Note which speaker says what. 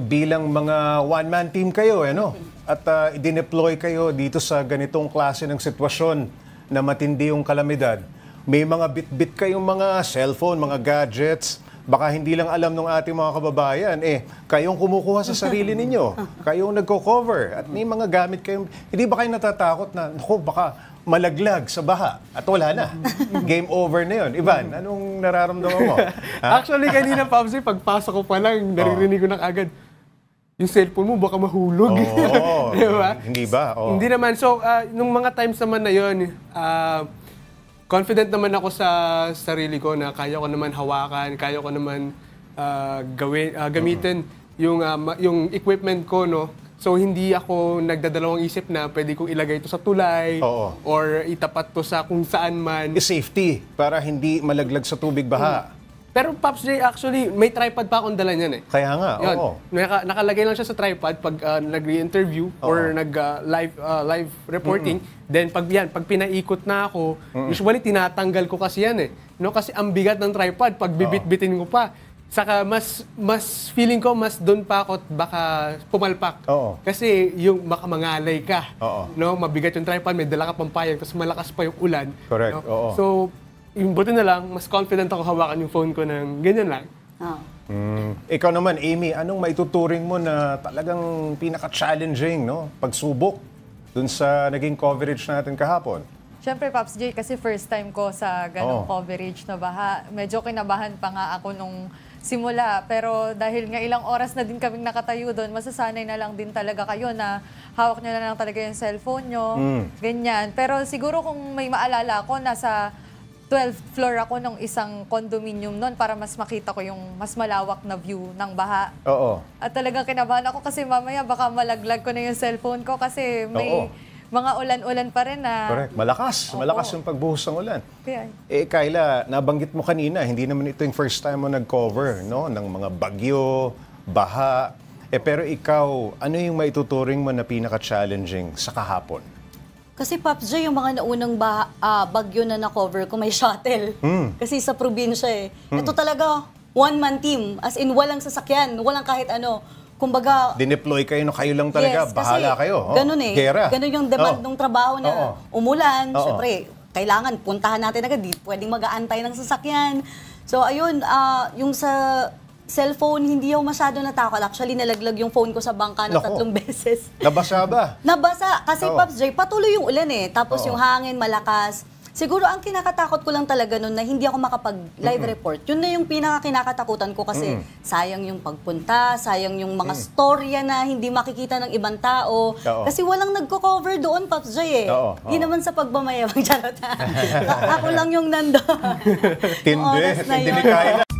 Speaker 1: Bilang mga one-man team kayo, ano? at uh, ah, dineploy kayo dito sa ganitong klase ng sitwasyon na matindi yung kalamidad. May mga bit-bit kayong mga cellphone, mga gadgets, baka hindi lang alam ng ating mga kababayan, eh, kayong kumukuha sa sarili ninyo, kayong nagko-cover, at may mga gamit kayong, hindi ba kayo natatakot
Speaker 2: na, ako, baka malaglag sa baha at wala na.
Speaker 1: Game over na yun. Ivan,
Speaker 2: anong nararamdaman mo? Actually, kanina, Pamsi, pagpasok ko pa lang, oh. naririnig ko na agad, yung cellphone mo baka mahulog. Oo. di ba? Hindi ba? Oo. Hindi naman. So, uh, nung mga times naman na yun, uh, confident naman ako sa sarili ko na kaya ko naman hawakan, kaya ko naman uh, gawin, uh, gamitin uh-huh. yung, uh, yung equipment ko, no? So, hindi ako nagdadalawang isip na pwede kong ilagay ito sa tulay Oo. or itapat to sa kung saan man. Safety, para hindi malaglag sa tubig baha. Hmm. Pero Pops J, actually, may tripod pa akong dala niyan eh. Kaya nga, Yun. oo. Naka, nakalagay lang siya sa tripod pag uh, nag-interview or nag-live ah, ah, live reporting. Then pag yan, pag pinaikot na ako, usually tinatanggal ko kasi yan eh. No, kasi ang bigat ng tripod pag bibit-bitin ko pa. Saka mas mas feeling ko mas doon pa ako baka pumalpak. Oo. Kasi yung makamangalay ka. Oo. No, mabigat yung tripod, may dala ka pampayag, tapos malakas pa yung ulan. Correct, No? oo. So yung buti na lang, mas confident ako hawakan yung phone ko ng ganyan lang. Oh. Mm. Ikaw naman, Amy, anong maituturing
Speaker 1: mo na talagang pinaka-challenging, no? Pagsubok dun sa naging coverage natin kahapon?
Speaker 3: Siyempre, Pops J, kasi first time ko sa ganong oh. coverage na baha. Medyo kinabahan pa nga ako nung simula. Pero dahil nga ilang oras na din kaming nakatayo doon, masasanay na lang din talaga kayo na hawak nyo na lang talaga yung cellphone nyo. Mm. Ganyan. Pero siguro kung may maalala ako, nasa 12th floor ako ng isang condominium noon para mas makita ko yung mas malawak na view ng baha. Oo. At talagang kinabahan ako kasi mamaya baka malaglag ko na yung cellphone ko kasi may Oo. mga ulan-ulan pa rin na... Correct.
Speaker 1: Malakas. Oo. Malakas yung pagbuhos ng ulan. Kaya, Eh, Kyla, nabanggit mo kanina, hindi naman ito yung first time mo nag-cover no, ng mga bagyo, baha. Eh, pero ikaw, ano yung maituturing mo na pinaka-challenging sa kahapon?
Speaker 4: Kasi Pops J, yung mga naunang ba, uh, bagyo na na-cover ko, may shuttle. Mm. Kasi sa probinsya eh. Mm. Ito talaga, one-man team. As in, walang sasakyan, walang kahit ano. Kumbaga...
Speaker 1: Dineploy kayo, no, kayo lang talaga, yes, bahala kasi, kayo. Oh, ganun eh. Gera. Ganun yung demand oh.
Speaker 4: ng trabaho na oh. umulan. Oh. Siyempre, kailangan puntahan natin agad. Di pwedeng mag-aantay ng sasakyan. So, ayun, uh, yung sa cellphone, hindi ako masyado natakot. Actually, nalaglag yung phone ko sa bangka na tatlong beses.
Speaker 1: Nabasa ba?
Speaker 4: Nabasa. Kasi, Oo. Pops Jay, patuloy yung ulan eh. Tapos Oo. yung hangin, malakas. Siguro ang kinakatakot ko lang talaga noon na hindi ako makapag-live report. Yun na yung pinaka-kinakatakutan ko kasi sayang yung pagpunta, sayang yung mga mm. storya na hindi makikita ng ibang tao. Oo. Kasi walang nagko-cover doon, Pops Jay eh. Oo, naman sa pagmamayabang, Charot. Ako lang yung nando. Tindi. Oras na